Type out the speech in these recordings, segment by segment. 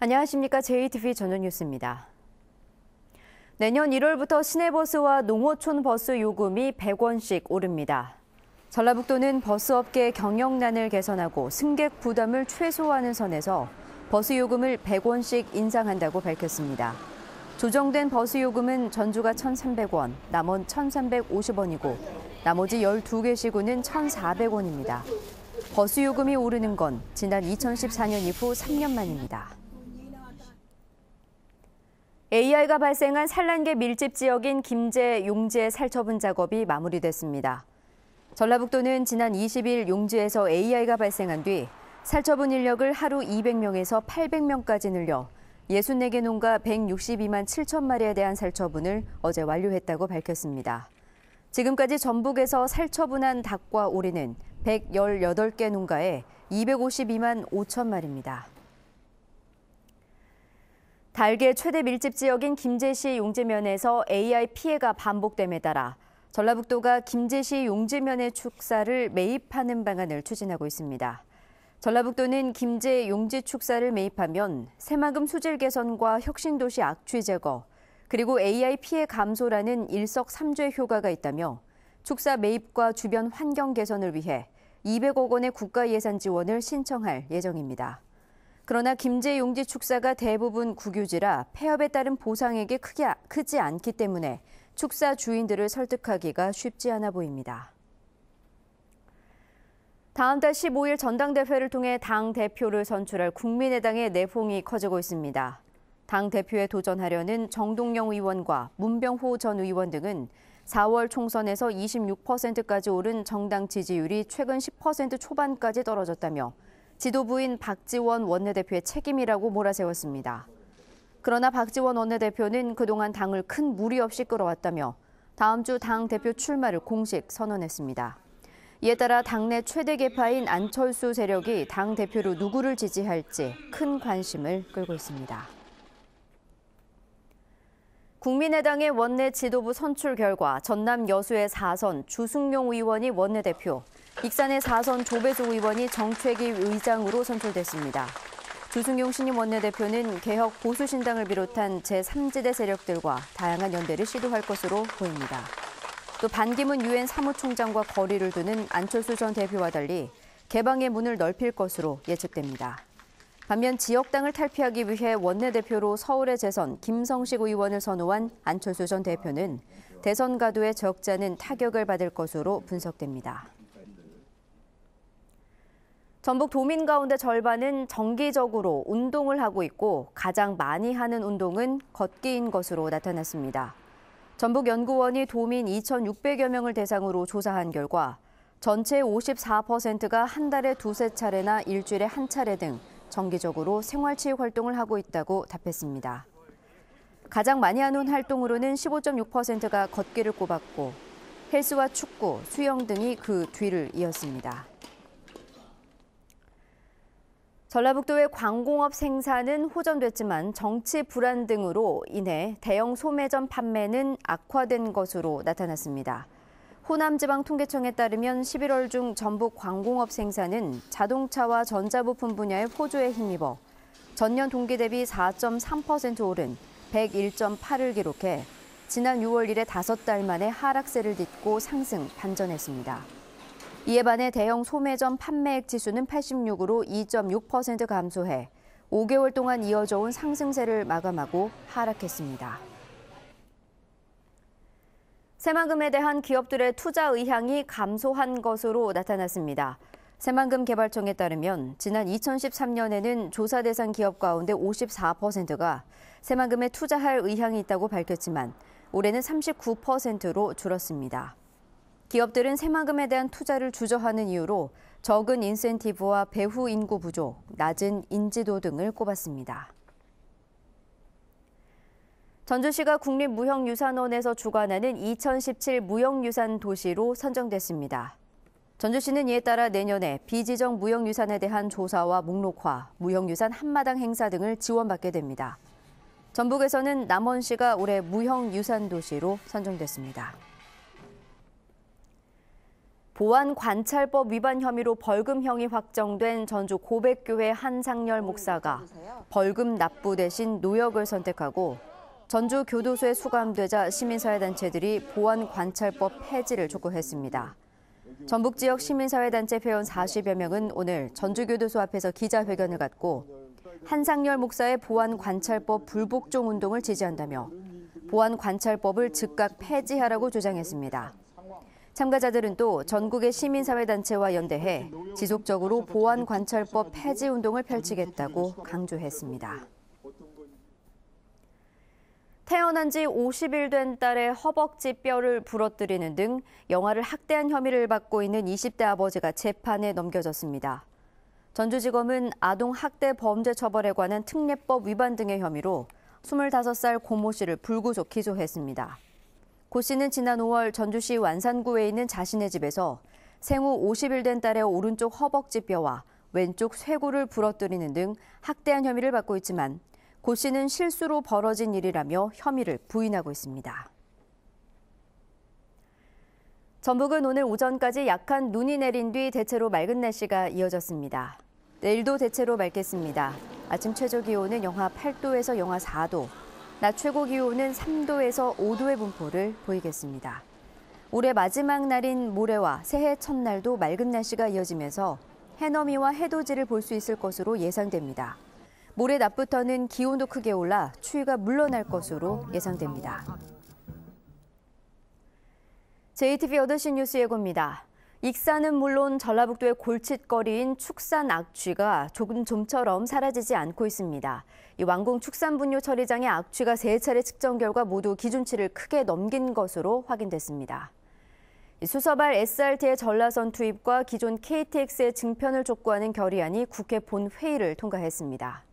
안녕하십니까. JTV 전원 뉴스입니다. 내년 1월부터 시내버스와 농어촌 버스 요금이 100원씩 오릅니다. 전라북도는 버스업계 경영난을 개선하고 승객 부담을 최소화하는 선에서 버스 요금을 100원씩 인상한다고 밝혔습니다. 조정된 버스 요금은 전주가 1,300원, 남원 1,350원이고 나머지 12개 시구는 1,400원입니다. 버스 요금이 오르는 건 지난 2014년 이후 3년 만입니다. AI가 발생한 산란계 밀집 지역인 김제, 용제 살처분 작업이 마무리됐습니다. 전라북도는 지난 20일 용지에서 AI가 발생한 뒤 살처분 인력을 하루 200명에서 800명까지 늘려 64개 농가 162만 7천 마리에 대한 살처분을 어제 완료했다고 밝혔습니다. 지금까지 전북에서 살처분한 닭과 오리는 118개 농가에 252만 5천 마리입니다. 달개 최대 밀집 지역인 김제시 용재면에서 AI 피해가 반복됨에 따라 전라북도가 김제시 용재면의 축사를 매입하는 방안을 추진하고 있습니다. 전라북도는 김제 용재 축사를 매입하면 새마금 수질 개선과 혁신도시 악취 제거, 그리고 AI 피해 감소라는 일석삼조의 효과가 있다며 축사 매입과 주변 환경 개선을 위해 200억 원의 국가 예산 지원을 신청할 예정입니다. 그러나 김제 용지 축사가 대부분 국유지라 폐업에 따른 보상액이 크기, 크지 않기 때문에 축사 주인들을 설득하기가 쉽지 않아 보입니다. 다음 달 15일 전당대회를 통해 당 대표를 선출할 국민의당의 내홍이 커지고 있습니다. 당 대표에 도전하려는 정동영 의원과 문병호 전 의원 등은 4월 총선에서 26%까지 오른 정당 지지율이 최근 10% 초반까지 떨어졌다며 지도부인 박지원 원내대표의 책임이라고 몰아세웠습니다. 그러나 박지원 원내대표는 그동안 당을 큰 무리 없이 끌어왔다며 다음 주 당 대표 출마를 공식 선언했습니다. 이에 따라 당내 최대 개파인 안철수 세력이 당 대표로 누구를 지지할지 큰 관심을 끌고 있습니다. 국민의당의 원내 지도부 선출 결과 전남 여수의 4선 주승용 의원이 원내대표, 익산의 4선 조배조 의원이 정책위 의장으로 선출됐습니다. 조승용 신임 원내대표는 개혁 보수신당을 비롯한 제3지대 세력들과 다양한 연대를 시도할 것으로 보입니다. 또 반기문 유엔 사무총장과 거리를 두는 안철수 전 대표와 달리 개방의 문을 넓힐 것으로 예측됩니다. 반면 지역당을 탈피하기 위해 원내대표로 서울의 재선 김성식 의원을 선호한 안철수 전 대표는 대선 가도의 적자는 타격을 받을 것으로 분석됩니다. 전북 도민 가운데 절반은 정기적으로 운동을 하고 있고 가장 많이 하는 운동은 걷기인 것으로 나타났습니다. 전북연구원이 도민 2,600여 명을 대상으로 조사한 결과 전체 54%가 한 달에 두세 차례나 일주일에 한 차례 등 정기적으로 생활체육 활동을 하고 있다고 답했습니다. 가장 많이 하는 활동으로는 15.6%가 걷기를 꼽았고 헬스와 축구, 수영 등이 그 뒤를 이었습니다. 전라북도의 광공업 생산은 호전됐지만 정치 불안 등으로 인해 대형 소매점 판매는 악화된 것으로 나타났습니다. 호남지방통계청에 따르면 11월 중 전북 광공업 생산은 자동차와 전자부품 분야의 호조에 힘입어 전년 동기 대비 4.3% 오른 101.8을 기록해 지난 6월 이래 5달 만에 하락세를 딛고 상승 반전했습니다. 이에 반해 대형 소매점 판매액 지수는 86으로 2.6% 감소해 5개월 동안 이어져 온 상승세를 마감하고 하락했습니다. 새만금에 대한 기업들의 투자 의향이 감소한 것으로 나타났습니다. 새만금 개발청에 따르면 지난 2013년에는 조사 대상 기업 가운데 54%가 새만금에 투자할 의향이 있다고 밝혔지만 올해는 39%로 줄었습니다. 기업들은 새마금에 대한 투자를 주저하는 이유로 적은 인센티브와 배후 인구 부족, 낮은 인지도 등을 꼽았습니다. 전주시가 국립무형유산원에서 주관하는 2017 무형유산 도시로 선정됐습니다. 전주시는 이에 따라 내년에 비지정 무형유산에 대한 조사와 목록화, 무형유산 한마당 행사 등을 지원받게 됩니다. 전북에서는 남원시가 올해 무형유산 도시로 선정됐습니다. 보안 관찰법 위반 혐의로 벌금형이 확정된 전주 고백교회 한상열 목사가 벌금 납부 대신 노역을 선택하고 전주 교도소에 수감되자 시민사회단체들이 보안 관찰법 폐지를 촉구했습니다. 전북 지역 시민사회단체 회원 40여 명은 오늘 전주교도소 앞에서 기자회견을 갖고 한상열 목사의 보안 관찰법 불복종 운동을 지지한다며 보안 관찰법을 즉각 폐지하라고 주장했습니다. 참가자들은 또 전국의 시민사회단체와 연대해 지속적으로 보안관찰법 폐지 운동을 펼치겠다고 강조했습니다. 태어난 지 50일 된 딸의 허벅지 뼈를 부러뜨리는 등영화를 학대한 혐의를 받고 있는 20대 아버지가 재판에 넘겨졌습니다. 전주지검은 아동학대 범죄 처벌에 관한 특례법 위반 등의 혐의로 25살 고모 씨를 불구속 기소했습니다. 고 씨는 지난 5월 전주시 완산구에 있는 자신의 집에서 생후 50일 된 딸의 오른쪽 허벅지 뼈와 왼쪽 쇄골을 부러뜨리는 등 학대한 혐의를 받고 있지만 고 씨는 실수로 벌어진 일이라며 혐의를 부인하고 있습니다. 전북은 오늘 오전까지 약한 눈이 내린 뒤 대체로 맑은 날씨가 이어졌습니다. 내일도 대체로 맑겠습니다. 아침 최저 기온은 영하 8도에서 영하 4도, 낮 최고 기온은 3도에서 5도의 분포를 보이겠습니다. 올해 마지막 날인 모레와 새해 첫날도 맑은 날씨가 이어지면서 해넘이와 해돋이를 볼 수 있을 것으로 예상됩니다. 모레 낮부터는 기온도 크게 올라 추위가 물러날 것으로 예상됩니다. j t v c 8시 뉴스 예고입니다. 익산은 물론 전라북도의 골칫거리인 축산 악취가 조금 좀처럼 사라지지 않고 있습니다. 왕궁 축산분뇨 처리장의 악취가 세 차례 측정 결과 모두 기준치를 크게 넘긴 것으로 확인됐습니다. 수서발 SRT의 전라선 투입과 기존 KTX의 증편을 촉구하는 결의안이 국회 본회의를 통과했습니다.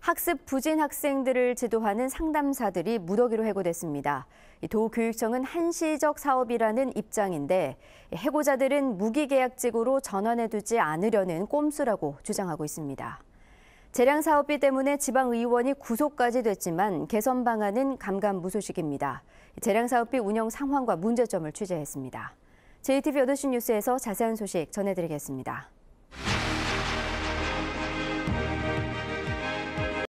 학습 부진 학생들을 지도하는 상담사들이 무더기로 해고됐습니다. 도교육청은 한시적 사업이라는 입장인데 해고자들은 무기계약직으로 전환해두지 않으려는 꼼수라고 주장하고 있습니다. 재량 사업비 때문에 지방 의원이 구속까지 됐지만 개선 방안은 감감무소식입니다. 재량 사업비 운영 상황과 문제점을 취재했습니다. j t 8 c 뉴스에서 자세한 소식 전해드리겠습니다.